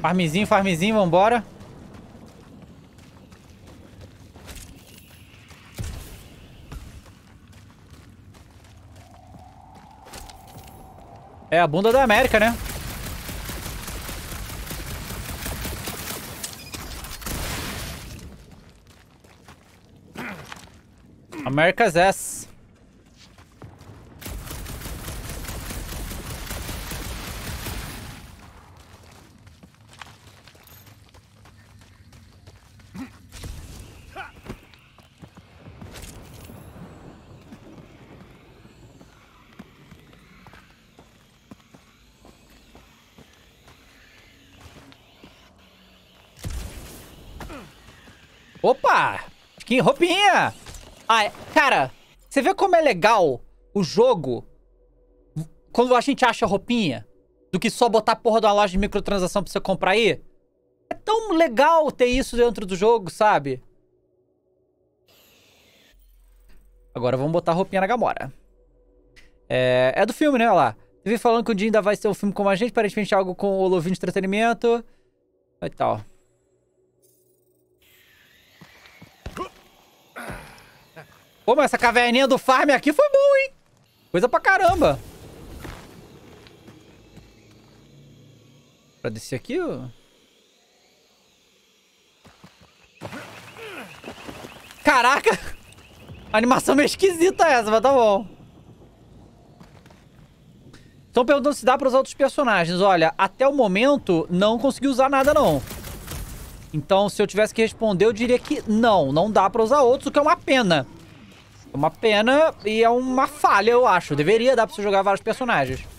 Farmezinho, farmzinho, vambora. É a bunda da América, né? America's ass. Opa! Que roupinha! Ah, cara, você vê como é legal o jogo quando a gente acha roupinha do que só botar porra de uma loja de microtransação pra você comprar aí? É tão legal ter isso dentro do jogo, sabe? Agora vamos botar roupinha na Gamora. É, é do filme, né? Olha lá. Eu falando que um dia ainda vai ser um filme como a gente, aparentemente é algo com o Lovinho de entretenimento e tal. Pô, mas essa caverninha do farm aqui foi bom, hein? Coisa pra caramba. Pra descer aqui, ó. Caraca! A animação meio esquisita essa, mas tá bom. Estão perguntando se dá para usar outros personagens. Olha, até o momento, não consegui usar nada, não. Então, se eu tivesse que responder, eu diria que não. Não dá para usar outros, o que é uma pena. Uma pena e é uma falha, eu acho. Deveria dar pra você jogar vários personagens.